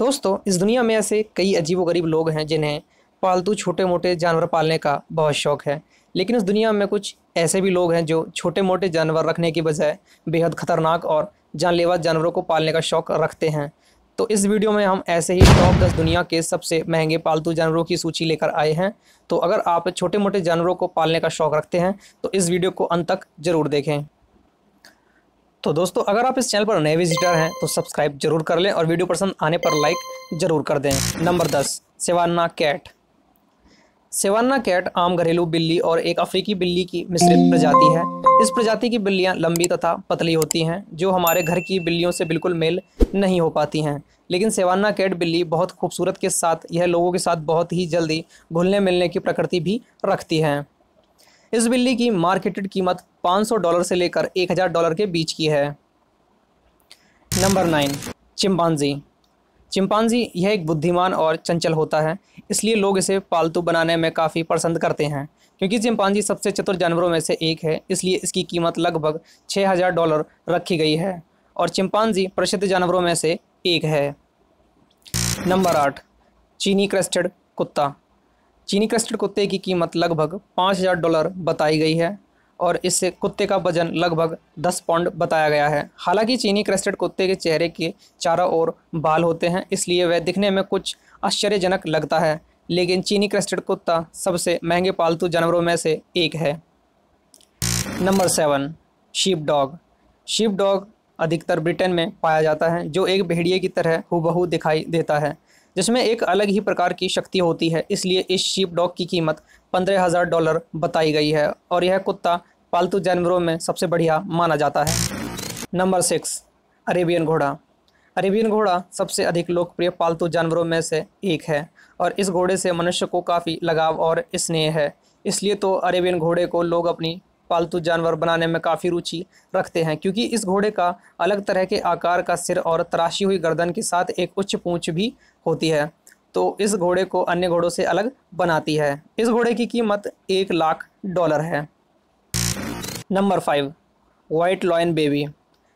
दोस्तों इस दुनिया में ऐसे कई अजीबोगरीब लोग हैं जिन्हें पालतू छोटे मोटे जानवर पालने का बहुत शौक है लेकिन इस दुनिया में कुछ ऐसे भी लोग हैं जो छोटे मोटे जानवर रखने की बजाय बेहद खतरनाक और जानलेवा जानवरों को पालने का शौक रखते हैं तो इस वीडियो में हम ऐसे ही टॉप दस दुनिया के सबसे महंगे पालतू जानवरों की सूची लेकर आए हैं तो अगर आप छोटे मोटे जानवरों को पालने का शौक रखते हैं तो इस वीडियो को अंत तक ज़रूर देखें तो दोस्तों अगर आप इस चैनल पर नए विजिटर हैं तो सब्सक्राइब जरूर कर लें और वीडियो पसंद आने पर लाइक जरूर कर दें नंबर दस सेवाना कैट सेवाना कैट आम घरेलू बिल्ली और एक अफ्रीकी बिल्ली की मिश्रित प्रजाति है इस प्रजाति की बिल्लियां लंबी तथा पतली होती हैं जो हमारे घर की बिल्लियों से बिल्कुल मेल नहीं हो पाती हैं लेकिन सेवाना कैट बिल्ली बहुत खूबसूरत के साथ यह लोगों के साथ बहुत ही जल्दी घुलने मिलने की प्रकृति भी रखती है इस बिल्ली की मार्केटेड कीमत 500 डॉलर से लेकर 1000 डॉलर के बीच की है नंबर नाइन चिंपांजी चिंपांजी यह एक बुद्धिमान और चंचल होता है इसलिए लोग इसे पालतू बनाने में काफ़ी पसंद करते हैं क्योंकि चिंपांजी सबसे चतुर जानवरों में से एक है इसलिए इसकी कीमत लगभग 6000 डॉलर रखी गई है और चिंपांजी प्रसिद्ध जानवरों में से एक है नंबर आठ चीनी क्रेस्टेड कुत्ता चीनी क्रस्टेड कुत्ते की कीमत लगभग पाँच हज़ार डॉलर बताई गई है और इससे कुत्ते का वजन लगभग दस पाउंड बताया गया है हालांकि चीनी क्रस्टेड कुत्ते के चेहरे के चारों ओर बाल होते हैं इसलिए वह दिखने में कुछ आश्चर्यजनक लगता है लेकिन चीनी क्रस्टेड कुत्ता सबसे महंगे पालतू जानवरों में से एक है number seven sheep dog sheep dog अधिकतर ब्रिटेन में पाया जाता है जो एक भेड़िए की तरह हुबहू दिखाई देता है जिसमें एक अलग ही प्रकार की शक्ति होती है इसलिए इस शीप डॉग की कीमत पंद्रह हज़ार डॉलर बताई गई है और यह कुत्ता पालतू जानवरों में सबसे बढ़िया माना जाता है नंबर सिक्स अरेबियन घोड़ा अरेबियन घोड़ा सबसे अधिक लोकप्रिय पालतू जानवरों में से एक है और इस घोड़े से मनुष्य को काफ़ी लगाव और स्नेह है इसलिए तो अरेबियन घोड़े को लोग अपनी पालतू जानवर बनाने में काफ़ी रुचि रखते हैं क्योंकि इस घोड़े का अलग तरह के आकार का सिर और तराशी हुई गर्दन के साथ एक उच्च पूंछ भी होती है तो इस घोड़े को अन्य घोड़ों से अलग बनाती है इस घोड़े की कीमत एक लाख डॉलर है number five white lion baby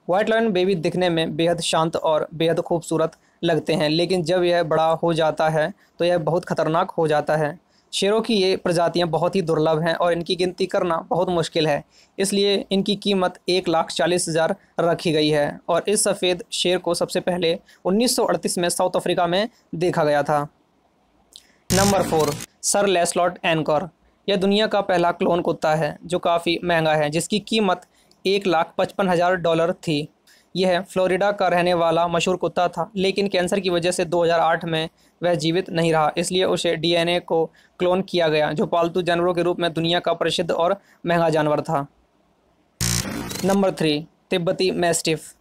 white lion baby दिखने में बेहद शांत और बेहद खूबसूरत लगते हैं लेकिन जब यह बड़ा हो जाता है तो यह बहुत खतरनाक हो जाता है शेरों की ये प्रजातियाँ बहुत ही दुर्लभ हैं और इनकी गिनती करना बहुत मुश्किल है इसलिए इनकी कीमत एक लाख चालीस हज़ार रखी गई है और इस सफ़ेद शेर को सबसे पहले 1938 में साउथ अफ्रीका में देखा गया था number four Sir Lancelot Encore यह दुनिया का पहला क्लोन कुत्ता है जो काफ़ी महंगा है जिसकी कीमत एक लाख पचपन हज़ार डॉलर थी यह फ्लोरिडा का रहने वाला मशहूर कुत्ता था लेकिन कैंसर की वजह से 2008 में वह जीवित नहीं रहा इसलिए उसे डीएनए को क्लोन किया गया जो पालतू जानवरों के रूप में दुनिया का प्रसिद्ध और महंगा जानवर था नंबर थ्री तिब्बती मैस्टिफ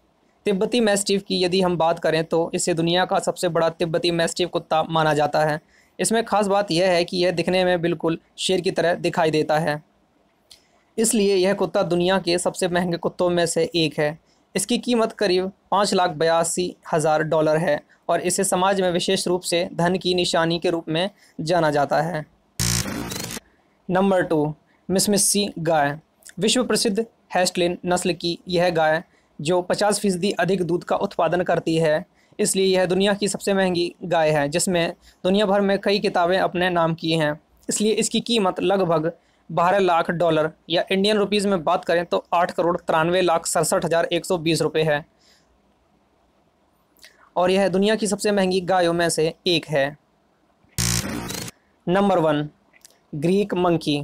तिब्बती मैस्टिफ की यदि हम बात करें तो इसे दुनिया का सबसे बड़ा तिब्बती मैस्टिफ कुत्ता माना जाता है इसमें खास बात यह है कि यह दिखने में बिल्कुल शेर की तरह दिखाई देता है इसलिए यह कुत्ता दुनिया के सबसे महंगे कुत्तों में से एक है इसकी कीमत करीब पाँच लाख बयासी हज़ार डॉलर है और इसे समाज में विशेष रूप से धन की निशानी के रूप में जाना जाता है नंबर टू मिसमिस्सी गाय विश्व प्रसिद्ध हैस्टलिन नस्ल की यह गाय जो 50 फीसदी अधिक दूध का उत्पादन करती है इसलिए यह दुनिया की सबसे महंगी गाय है जिसमें दुनिया भर में कई किताबें अपने नाम की हैं इसलिए इसकी कीमत लगभग बारह लाख डॉलर या इंडियन रुपीज़ में बात करें तो आठ करोड़ तिरानवे लाख सड़सठ हज़ार एक सौ बीस रुपये है और यह दुनिया की सबसे महंगी गायों में से एक है नंबर वन ग्रीक मंकी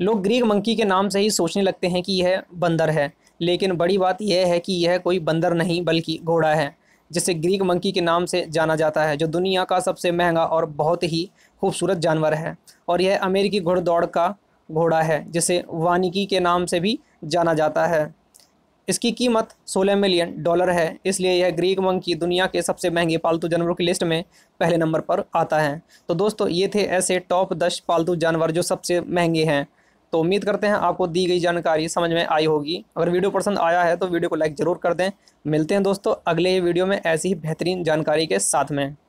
लोग ग्रीक मंकी के नाम से ही सोचने लगते हैं कि यह बंदर है लेकिन बड़ी बात यह है कि यह कोई बंदर नहीं बल्कि घोड़ा है जिसे ग्रीक मंकी के नाम से जाना जाता है जो दुनिया का सबसे महंगा और बहुत ही खूबसूरत जानवर है और यह अमेरिकी घुड़दौड़ का घोड़ा है जिसे वानिकी के नाम से भी जाना जाता है इसकी कीमत 16 मिलियन डॉलर है इसलिए यह ग्रीक मंकी दुनिया के सबसे महंगे पालतू जानवरों की लिस्ट में पहले नंबर पर आता है तो दोस्तों ये थे ऐसे टॉप दस पालतू जानवर जो सबसे महंगे हैं तो उम्मीद करते हैं आपको दी गई जानकारी समझ में आई होगी अगर वीडियो पसंद आया है तो वीडियो को लाइक ज़रूर कर दें मिलते हैं दोस्तों अगले ही वीडियो में ऐसी ही बेहतरीन जानकारी के साथ में